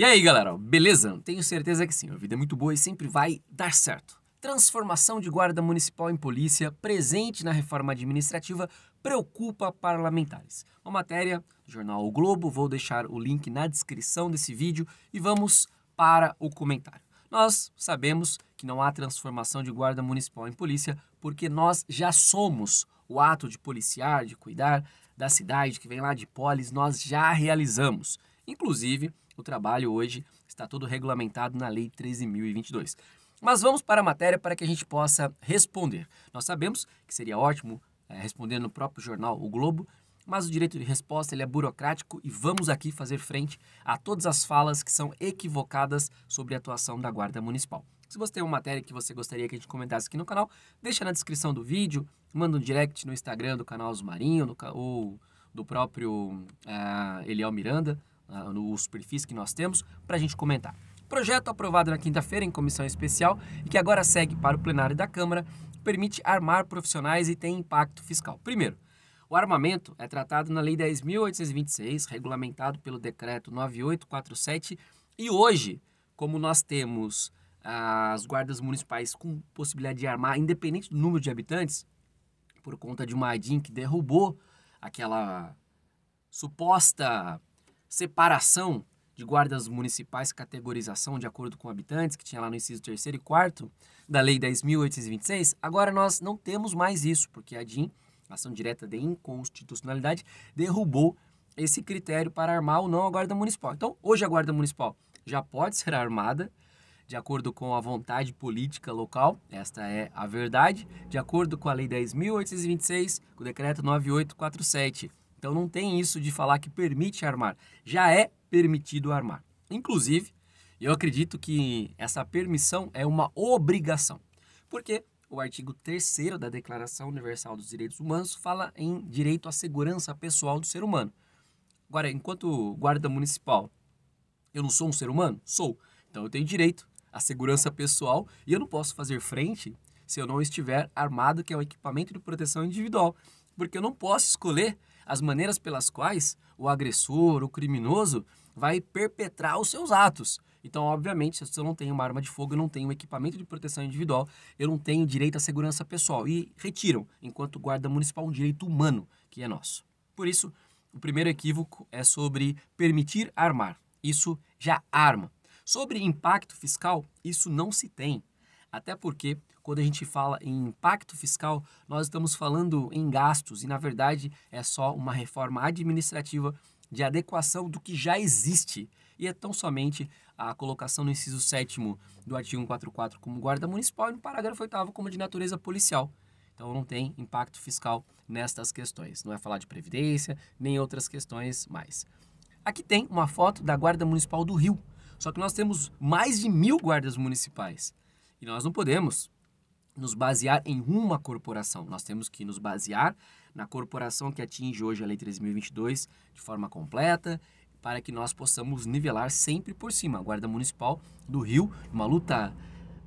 E aí, galera, beleza? Tenho certeza que sim, a vida é muito boa e sempre vai dar certo. Transformação de guarda municipal em polícia, presente na reforma administrativa, preocupa parlamentares. Uma matéria do jornal o Globo, vou deixar o link na descrição desse vídeo e vamos para o comentário. Nós sabemos que não há transformação de guarda municipal em polícia porque nós já somos o ato de policiar, de cuidar da cidade que vem lá de polis, nós já realizamos. Inclusive, o trabalho hoje está todo regulamentado na Lei 13.022. Mas vamos para a matéria para que a gente possa responder. Nós sabemos que seria ótimo é, responder no próprio jornal O Globo, mas o direito de resposta ele é burocrático e vamos aqui fazer frente a todas as falas que são equivocadas sobre a atuação da Guarda Municipal. Se você tem uma matéria que você gostaria que a gente comentasse aqui no canal, deixa na descrição do vídeo, manda um direct no Instagram do canal Osmarinho, Marinho no, ou do próprio uh, Eliel Miranda, ah, nos perfis que nós temos para a gente comentar. Projeto aprovado na quinta-feira em comissão especial e que agora segue para o plenário da Câmara, permite armar profissionais e tem impacto fiscal. Primeiro, o armamento é tratado na Lei 10.826, regulamentado pelo Decreto 9847, e hoje, como nós temos ah, as guardas municipais com possibilidade de armar, independente do número de habitantes, por conta de uma adin que derrubou aquela suposta separação de guardas municipais categorização de acordo com habitantes, que tinha lá no inciso 3 e 4 da Lei 10.826, agora nós não temos mais isso, porque a DIN, ação direta de inconstitucionalidade, derrubou esse critério para armar ou não a guarda municipal. Então, hoje a guarda municipal já pode ser armada, de acordo com a vontade política local, esta é a verdade, de acordo com a Lei 10.826, o Decreto 9847. Então não tem isso de falar que permite armar. Já é permitido armar. Inclusive, eu acredito que essa permissão é uma obrigação. Porque o artigo 3 da Declaração Universal dos Direitos Humanos fala em direito à segurança pessoal do ser humano. Agora, enquanto guarda municipal, eu não sou um ser humano? Sou. Então eu tenho direito à segurança pessoal e eu não posso fazer frente se eu não estiver armado, que é o equipamento de proteção individual. Porque eu não posso escolher as maneiras pelas quais o agressor, o criminoso, vai perpetrar os seus atos. Então, obviamente, se eu não tenho uma arma de fogo, eu não tenho um equipamento de proteção individual, eu não tenho direito à segurança pessoal. E retiram, enquanto guarda municipal, um direito humano que é nosso. Por isso, o primeiro equívoco é sobre permitir armar. Isso já arma. Sobre impacto fiscal, isso não se tem. Até porque, quando a gente fala em impacto fiscal, nós estamos falando em gastos e, na verdade, é só uma reforma administrativa de adequação do que já existe. E é tão somente a colocação no inciso 7 do artigo 144 como guarda municipal e no parágrafo 8 como de natureza policial. Então não tem impacto fiscal nestas questões. Não é falar de previdência, nem outras questões mais. Aqui tem uma foto da Guarda Municipal do Rio. Só que nós temos mais de mil guardas municipais. E nós não podemos nos basear em uma corporação. Nós temos que nos basear na corporação que atinge hoje a Lei 3.022 de forma completa, para que nós possamos nivelar sempre por cima. A Guarda Municipal do Rio, uma luta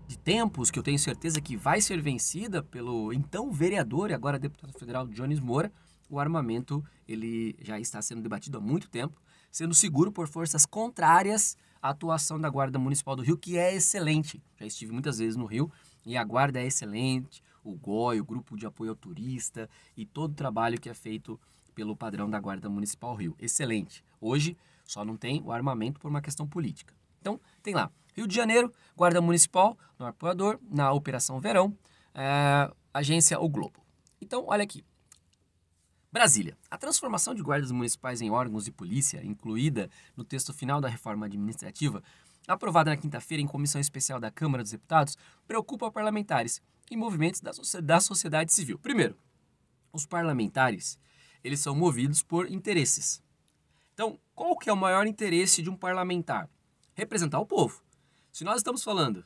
de tempos que eu tenho certeza que vai ser vencida pelo então vereador e agora deputado federal Jones Moura. O armamento ele já está sendo debatido há muito tempo, sendo seguro por forças contrárias a atuação da Guarda Municipal do Rio, que é excelente. Já estive muitas vezes no Rio e a Guarda é excelente, o GOI, o Grupo de Apoio ao Turista e todo o trabalho que é feito pelo padrão da Guarda Municipal Rio. Excelente. Hoje só não tem o armamento por uma questão política. Então, tem lá. Rio de Janeiro, Guarda Municipal, no apoiador, na Operação Verão, é, agência O Globo. Então, olha aqui. Brasília. A transformação de guardas municipais em órgãos de polícia, incluída no texto final da reforma administrativa, aprovada na quinta-feira em comissão especial da Câmara dos Deputados, preocupa parlamentares e movimentos da, da sociedade civil. Primeiro, os parlamentares, eles são movidos por interesses. Então, qual que é o maior interesse de um parlamentar? Representar o povo. Se nós estamos falando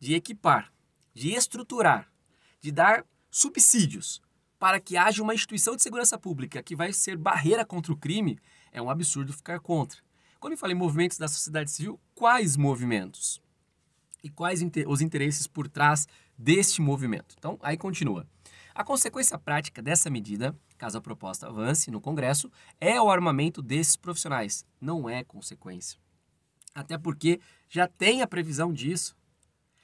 de equipar, de estruturar, de dar subsídios para que haja uma instituição de segurança pública que vai ser barreira contra o crime, é um absurdo ficar contra. Quando eu falo em movimentos da sociedade civil, quais movimentos? E quais os interesses por trás deste movimento? Então, aí continua. A consequência prática dessa medida, caso a proposta avance no Congresso, é o armamento desses profissionais, não é consequência. Até porque já tem a previsão disso.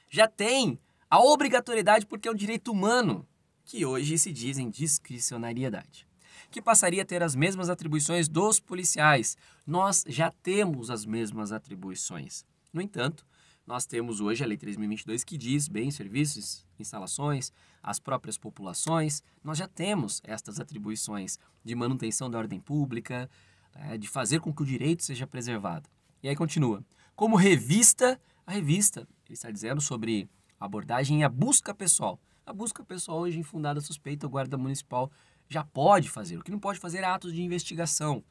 Já tem a obrigatoriedade, porque é um direito humano que hoje se dizem discricionariedade, que passaria a ter as mesmas atribuições dos policiais. Nós já temos as mesmas atribuições. No entanto, nós temos hoje a Lei 3.022 que diz bens, serviços, instalações, as próprias populações. Nós já temos estas atribuições de manutenção da ordem pública, né, de fazer com que o direito seja preservado. E aí continua. Como revista, a revista, ele está dizendo sobre abordagem e a busca pessoal a busca pessoal hoje infundada suspeita, o guarda municipal já pode fazer. O que não pode fazer é atos de investigação,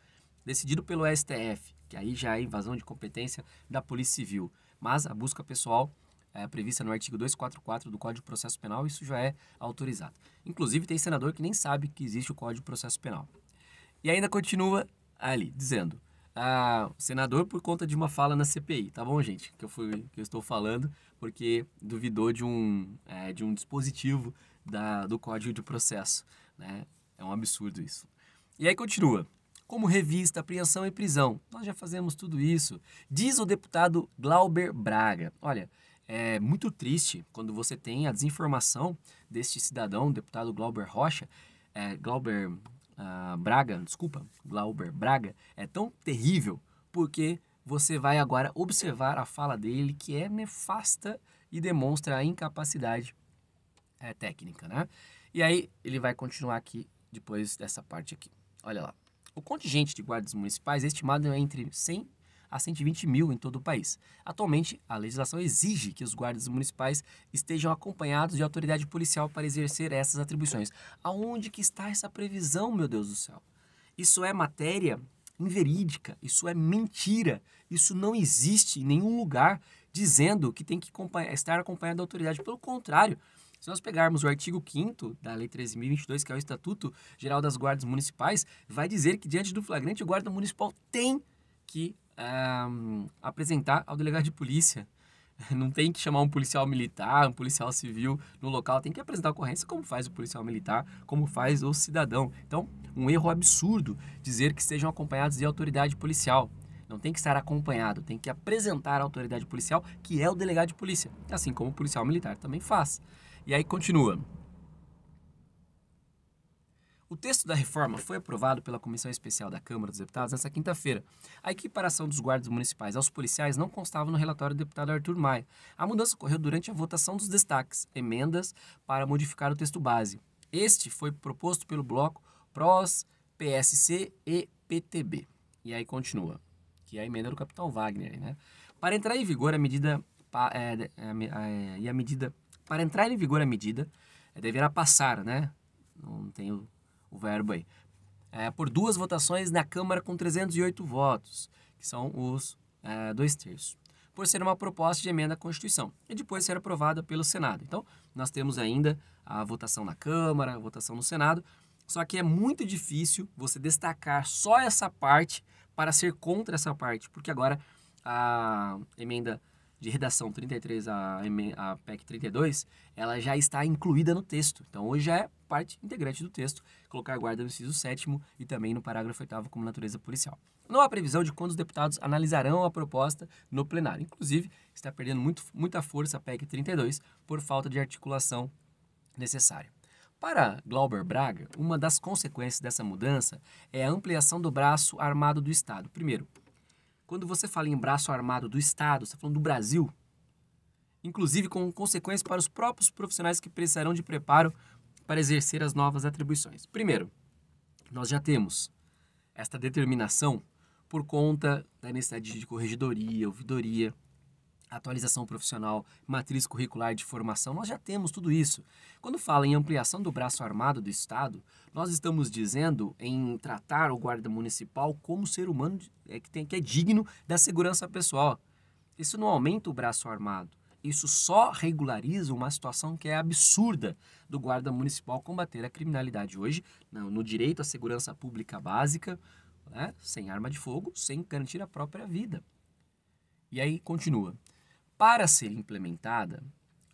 decidido pelo STF, que aí já é invasão de competência da Polícia Civil. Mas a busca pessoal é prevista no artigo 244 do Código de Processo Penal, isso já é autorizado. Inclusive, tem senador que nem sabe que existe o Código de Processo Penal. E ainda continua ali, dizendo: ah, senador por conta de uma fala na CPI, tá bom, gente? Que eu, fui, que eu estou falando porque duvidou de um, é, de um dispositivo da, do Código de Processo. Né? É um absurdo isso. E aí continua. Como revista, apreensão e prisão. Nós já fazemos tudo isso. Diz o deputado Glauber Braga. Olha, é muito triste quando você tem a desinformação deste cidadão, deputado Glauber Rocha, é, Glauber uh, Braga, desculpa, Glauber Braga, é tão terrível porque você vai agora observar é. a fala dele, que é nefasta e demonstra a incapacidade é, técnica, né? E aí ele vai continuar aqui depois dessa parte aqui. Olha lá. O contingente de guardas municipais é estimado entre 100 a 120 mil em todo o país. Atualmente, a legislação exige que os guardas municipais estejam acompanhados de autoridade policial para exercer essas atribuições. Aonde que está essa previsão, meu Deus do céu? Isso é matéria inverídica, isso é mentira, isso não existe em nenhum lugar dizendo que tem que estar acompanhado da autoridade. Pelo contrário, se nós pegarmos o artigo 5 da Lei 13.022, que é o Estatuto Geral das Guardas Municipais, vai dizer que diante do flagrante o guarda municipal tem que um, ah, apresentar ao delegado de polícia Não tem que chamar um policial militar, um policial civil no local, tem que apresentar a ocorrência como faz o policial militar, como faz o cidadão. Então, um erro absurdo dizer que sejam acompanhados de autoridade policial. Não tem que estar acompanhado, tem que apresentar a autoridade policial, que é o delegado de polícia, assim como o policial militar também faz. E aí continua. O texto da reforma foi aprovado pela Comissão Especial da Câmara dos Deputados nesta quinta-feira. A equiparação dos guardas municipais aos policiais não constava no relatório do deputado Arthur Maia. A mudança ocorreu durante a votação dos destaques, emendas, para modificar o texto base. Este foi proposto pelo bloco PROS, PSC e PTB. E aí continua, que é a emenda do capitão Wagner. Né? Para entrar em vigor a medida. É, é, é, e a medida. Para entrar em vigor a medida, é, deverá passar, né? Não tenho o verbo aí. É, por duas votações na Câmara com 308 votos, que são os é, dois terços. Por ser uma proposta de emenda à Constituição e depois ser aprovada pelo Senado. Então, nós temos ainda a votação na Câmara, a votação no Senado, só que é muito difícil você destacar só essa parte para ser contra essa parte, porque agora a emenda de redação 33 a, a PEC 32, ela já está incluída no texto. Então, hoje já é parte integrante do texto colocar guarda no inciso 7 e também no parágrafo 8 como natureza policial. Não há previsão de quando os deputados analisarão a proposta no plenário. Inclusive, está perdendo muito, muita força a PEC 32 por falta de articulação necessária. Para Glauber Braga, uma das consequências dessa mudança é a ampliação do braço armado do Estado. Primeiro, quando você fala em braço armado do Estado, você está falando do Brasil, inclusive com consequências para os próprios profissionais que precisarão de preparo para exercer as novas atribuições. Primeiro, nós já temos esta determinação por conta da necessidade de corregedoria, ouvidoria, atualização profissional, matriz curricular de formação, nós já temos tudo isso. Quando fala em ampliação do braço armado do Estado, nós estamos dizendo em tratar o guarda municipal como ser humano é, que, tem, que é digno da segurança pessoal. Isso não aumenta o braço armado. Isso só regulariza uma situação que é absurda do guarda municipal combater a criminalidade hoje, no direito à segurança pública básica, né? sem arma de fogo, sem garantir a própria vida. E aí continua. Para ser implementada,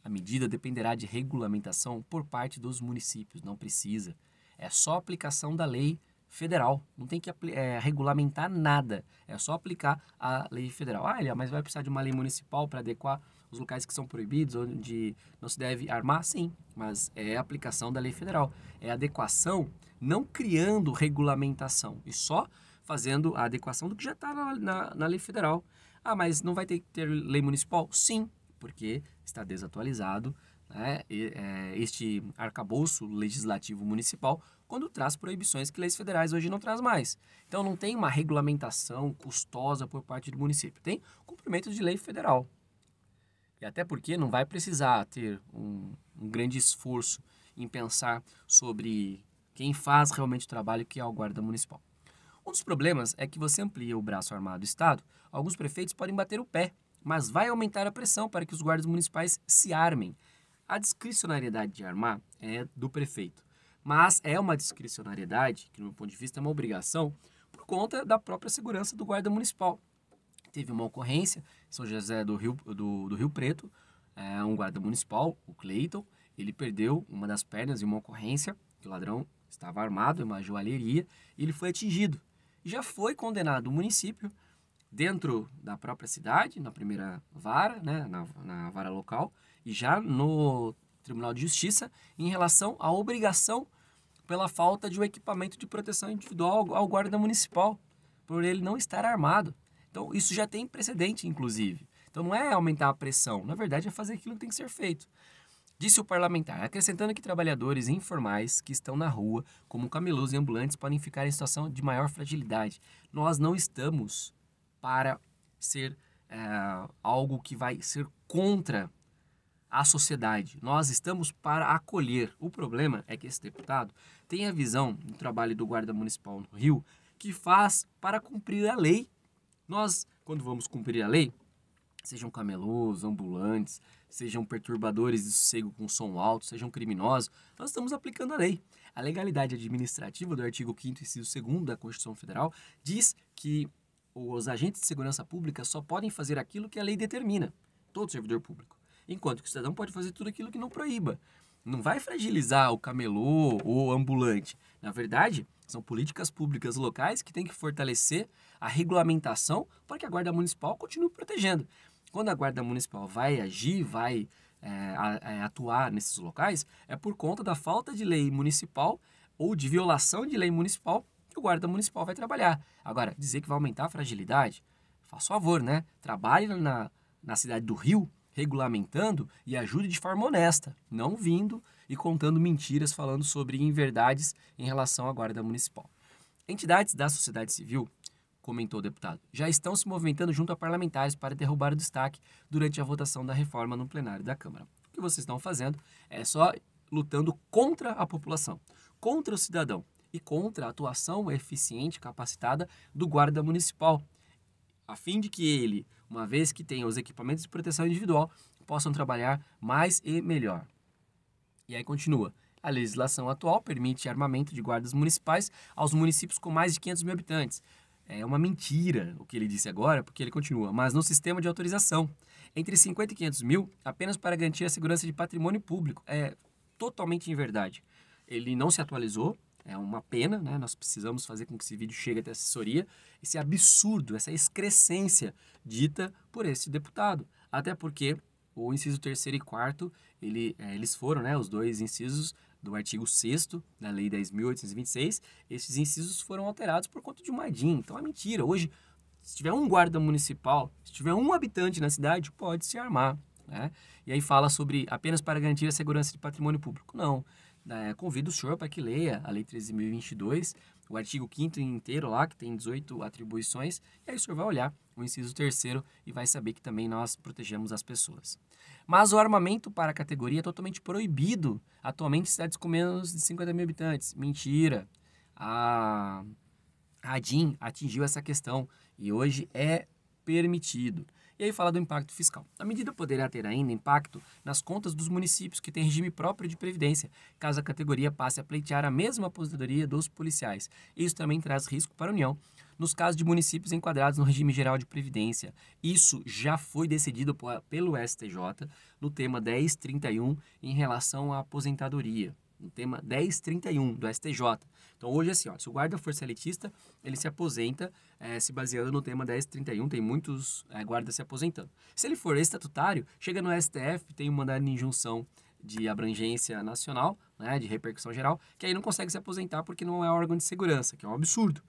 a medida dependerá de regulamentação por parte dos municípios, não precisa. É só aplicação da lei federal, não tem que é, regulamentar nada, é só aplicar a lei federal. Ah, mas vai precisar de uma lei municipal para adequar os locais que são proibidos, onde não se deve armar? Sim, mas é aplicação da lei federal. É adequação não criando regulamentação e só fazendo a adequação do que já está na, na, na lei federal. Ah, mas não vai ter que ter lei municipal? Sim, porque está desatualizado né, é, este arcabouço legislativo municipal quando traz proibições que leis federais hoje não traz mais. Então não tem uma regulamentação custosa por parte do município, tem cumprimento de lei federal. E até porque não vai precisar ter um, um grande esforço em pensar sobre quem faz realmente o trabalho que é o guarda municipal. Um dos problemas é que você amplia o braço armado do Estado, alguns prefeitos podem bater o pé, mas vai aumentar a pressão para que os guardas municipais se armem. A discricionariedade de armar é do prefeito, mas é uma discricionariedade, que, no meu ponto de vista, é uma obrigação, por conta da própria segurança do guarda municipal. Teve uma ocorrência em São José do Rio, do, do Rio Preto, é, um guarda municipal, o Cleiton, ele perdeu uma das pernas em uma ocorrência, que o ladrão estava armado em uma joalheria, e ele foi atingido já foi condenado o município, dentro da própria cidade, na primeira vara, né, na, na vara local, e já no Tribunal de Justiça, em relação à obrigação pela falta de um equipamento de proteção individual ao guarda municipal, por ele não estar armado. Então, isso já tem precedente, inclusive. Então, não é aumentar a pressão, na verdade, é fazer aquilo que tem que ser feito. Disse o parlamentar, acrescentando que trabalhadores informais que estão na rua, como camelôs e ambulantes, podem ficar em situação de maior fragilidade. Nós não estamos para ser é, algo que vai ser contra a sociedade. Nós estamos para acolher. O problema é que esse deputado tem a visão do trabalho do guarda municipal no Rio que faz para cumprir a lei. Nós, quando vamos cumprir a lei, Sejam camelôs, ambulantes, sejam perturbadores de sossego com som alto, sejam criminosos, nós estamos aplicando a lei. A legalidade administrativa do artigo 5º, inciso 2 da Constituição Federal diz que os agentes de segurança pública só podem fazer aquilo que a lei determina, todo servidor público. Enquanto que o cidadão pode fazer tudo aquilo que não proíba. Não vai fragilizar o camelô ou o ambulante. Na verdade, são políticas públicas locais que têm que fortalecer a regulamentação para que a Guarda Municipal continue protegendo. Quando a Guarda Municipal vai agir, vai é, é, atuar nesses locais, é por conta da falta de lei municipal ou de violação de lei municipal que o Guarda Municipal vai trabalhar. Agora, dizer que vai aumentar a fragilidade, faça favor, né? Trabalhe na, na cidade do Rio, regulamentando e ajude de forma honesta, não vindo e contando mentiras falando sobre inverdades em relação à Guarda Municipal. Entidades da sociedade civil comentou o deputado, já estão se movimentando junto a parlamentares para derrubar o destaque durante a votação da reforma no plenário da Câmara. O que vocês estão fazendo é só lutando contra a população, contra o cidadão e contra a atuação eficiente capacitada do guarda municipal, a fim de que ele, uma vez que tenha os equipamentos de proteção individual, possam trabalhar mais e melhor. E aí continua. A legislação atual permite armamento de guardas municipais aos municípios com mais de 500 mil habitantes, é uma mentira o que ele disse agora, porque ele continua, mas no sistema de autorização, entre 50 e 500 mil, apenas para garantir a segurança de patrimônio público. É totalmente verdade Ele não se atualizou, é uma pena, né? Nós precisamos fazer com que esse vídeo chegue até a assessoria. Esse absurdo, essa excrescência dita por esse deputado. Até porque o inciso terceiro e quarto ele, é, eles foram né, os dois incisos do artigo 6 da Lei 10.826. Esses incisos foram alterados por conta de uma DIN. Então é mentira. Hoje, se tiver um guarda municipal, se tiver um habitante na cidade, pode se armar. Né? E aí fala sobre apenas para garantir a segurança de patrimônio público. Não. É, convido o senhor para que leia a Lei 13.022 o artigo 5 inteiro lá, que tem 18 atribuições, e aí o senhor vai olhar o inciso 3 e vai saber que também nós protegemos as pessoas. Mas o armamento para a categoria é totalmente proibido atualmente em cidades com menos de 50 mil habitantes. Mentira! A, a DIN atingiu essa questão e hoje é permitido. E aí fala do impacto fiscal. A medida poderá ter ainda impacto nas contas dos municípios que têm regime próprio de previdência, caso a categoria passe a pleitear a mesma aposentadoria dos policiais. Isso também traz risco para a União nos casos de municípios enquadrados no regime geral de previdência. Isso já foi decidido pelo STJ no tema 1031 em relação à aposentadoria, no tema 1031 do STJ. Então, hoje, assim, ó, se o guarda for seletista, ele se aposenta é, se baseando no tema 1031, tem muitos é, guardas se aposentando. Se ele for estatutário, chega no STF, tem um mandado de injunção de abrangência nacional, né, de repercussão geral, que aí não consegue se aposentar porque não é órgão de segurança, que é um absurdo.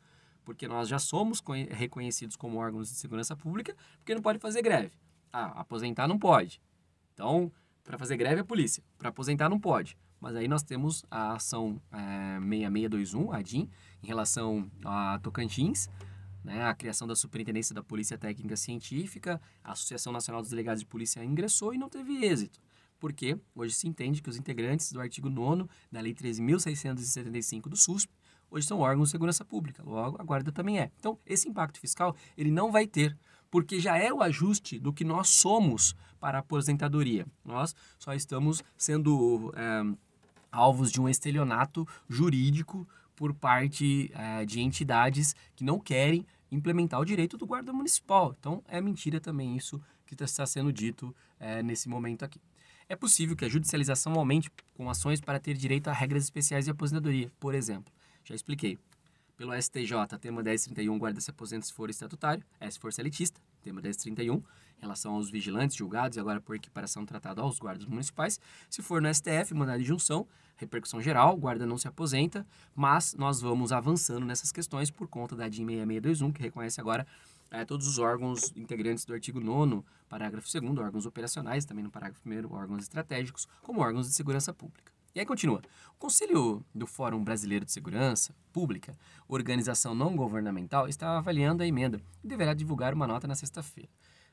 Porque nós já somos reconhecidos como órgãos de segurança pública, porque não pode fazer greve. Ah, aposentar não pode. Então, para fazer greve é polícia, para aposentar não pode. Mas aí nós temos a ação é, 6621, a DIN, em relação a Tocantins, né, a criação da Superintendência da Polícia Técnica Científica, a Associação Nacional dos Delegados de Polícia ingressou e não teve êxito. Porque hoje se entende que os integrantes do artigo 9 da Lei 13.675 do SUSP hoje são órgãos de segurança pública, logo a guarda também é. Então, esse impacto fiscal ele não vai ter, porque já é o ajuste do que nós somos para a aposentadoria. Nós só estamos sendo. É, alvos de um estelionato jurídico por parte é, de entidades que não querem implementar o direito do guarda municipal. Então, é mentira também isso que tá, está sendo dito é, nesse momento aqui. É possível que a judicialização aumente com ações para ter direito a regras especiais de aposentadoria, por exemplo. Já expliquei. Pelo STJ, tema 1031, guarda se aposenta se for estatutário, é se for seletista tema 1031, em relação aos vigilantes julgados e agora por equiparação tratado aos guardas municipais. Se for no STF, mandado de junção, repercussão geral, guarda não se aposenta, mas nós vamos avançando nessas questões por conta da DIN 6621, que reconhece agora é, todos os órgãos integrantes do artigo 9 parágrafo 2 órgãos operacionais, também no parágrafo 1 órgãos estratégicos, como órgãos de segurança pública. E aí continua. O Conselho do Fórum Brasileiro de Segurança Pública, organização não governamental, está avaliando a emenda e deverá divulgar uma nota na sexta-feira.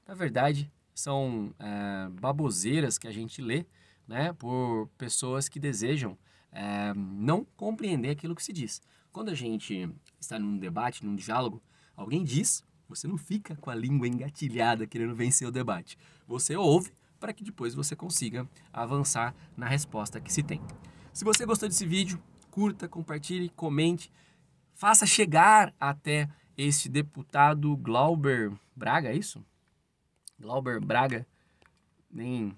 Na verdade, são é, baboseiras que a gente lê né, por pessoas que desejam é, não compreender aquilo que se diz. Quando a gente está num debate, num diálogo, alguém diz, você não fica com a língua engatilhada querendo vencer o debate. Você ouve para que depois você consiga avançar na resposta que se tem. Se você gostou desse vídeo, curta, compartilhe, comente, faça chegar até este deputado Glauber Braga, é isso? Glauber Braga, nem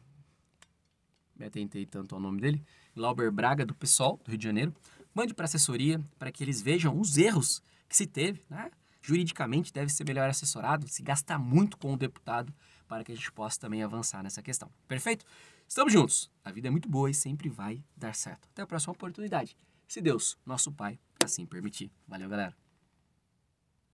me atentei tanto ao nome dele, Glauber Braga, do PSOL, do Rio de Janeiro. Mande para assessoria para que eles vejam os erros que se teve, né? Juridicamente deve ser melhor assessorado, se gasta muito com o deputado para que a gente possa também avançar nessa questão. Perfeito? Estamos juntos. A vida é muito boa e sempre vai dar certo. Até a próxima oportunidade. Se Deus, nosso Pai, assim permitir. Valeu, galera.